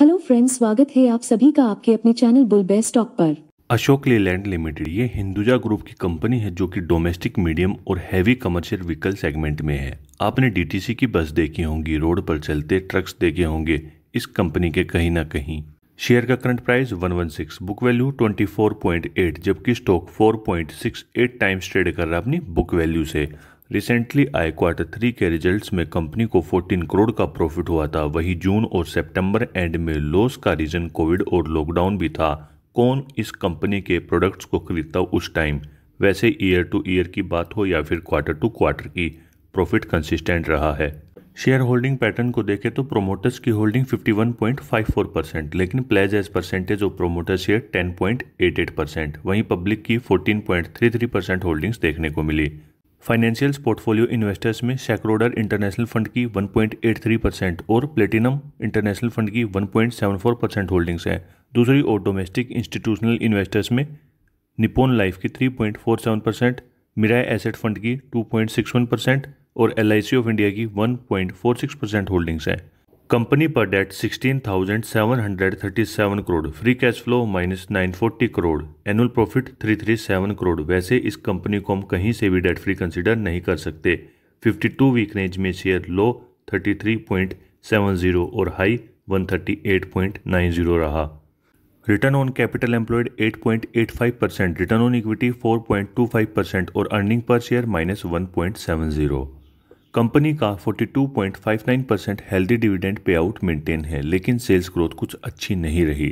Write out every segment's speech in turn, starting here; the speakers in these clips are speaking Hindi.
हेलो फ्रेंड्स स्वागत है आप सभी का आपके अपने चैनल बुल बेस्ट स्टॉक पर अशोक लेलैंड लिमिटेड ये हिंदुजा ग्रुप की कंपनी है जो कि डोमेस्टिक मीडियम और हैवी कमर्शियल व्हीकल सेगमेंट में है आपने डीटीसी की बस देखी होंगी रोड पर चलते ट्रक्स देखे होंगे इस कंपनी के कहीं ना कहीं शेयर का करंट प्राइस 116 बुक वैल्यू 24.8 जबकि स्टॉक 4.68 टाइम्स ट्रेड कर रहा है अपनी बुक वैल्यू से रिसेंटली आए क्वार्टर थ्री के रिजल्ट्स में कंपनी को 14 करोड़ का प्रॉफिट हुआ था वहीं जून और सितंबर एंड में लॉस का रीजन कोविड और लॉकडाउन भी था कौन इस कंपनी के प्रोडक्ट्स को खरीदता उस टाइम वैसे ईयर टू ईयर की बात हो या फिर क्वार्टर टू क्वार्टर की प्रॉफिट कंसिस्टेंट रहा है शेयर होल्डिंग पैटर्न को देखें तो प्रोमोटर्स की होल्डिंग 51.54 परसेंट लेकिन pledge as percentage of promoters share 10.88 percent वहीं पब्लिक की 14.33 परसेंट होल्डिंग्स देखने को मिली फाइनेंशियल्स पोर्टफोलियो इन्वेस्टर्स में सैक्रोडर इंटरनेशनल फंड की 1.83 परसेंट और प्लेटिनम इंटरनेशनल फंड की 1.74 परसेंट होल्डिंग्स हैं दूसरी ओर डोमेस्टिक इंस्टीट्यूशनल इन्वेस्टर्स में निपोन लाइफ की 3.47 परसेंट मिराय एसेट फंड की 2.61 परसेंट और एल ऑफ इंडिया की 1.46 परसेंट होल्डिंग्स हैं कंपनी पर debt 16,737 crore free cash flow minus 940 crore annual profit 337 crore वैसे इस कंपनी को हम कहीं से भी डेट फ्री कंसिडर नहीं कर सकते 52 वीक रेंज में शेयर लो 33.70 और हाई 138.90 रहा return on capital employed 8.85 percent return on equity 4.25 percent और earning per share minus zero company का 42.59 percent healthy dividend out maintain है लेकिन सेल्स ग्रोथ कुछ अच्छी नहीं रही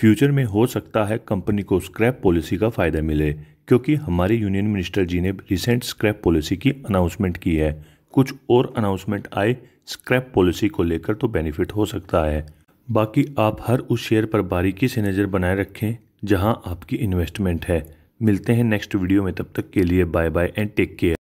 फ्यूचर में हो सकता है कंपनी को स्क्रैप पॉलिसी का फ़ायदा मिले क्योंकि हमारे यूनियन मिनिस्टर जी ने रिसेंट स्क्रैप पॉलिसी की अनाउंसमेंट की है कुछ और अनाउंसमेंट आए स्क्रैप पॉलिसी को लेकर तो बेनिफिट हो सकता है बाकी आप हर उस शेयर पर बारीकी से नज़र बनाए रखें जहां आपकी इन्वेस्टमेंट है मिलते हैं नेक्स्ट वीडियो में तब तक के लिए bye bye and take care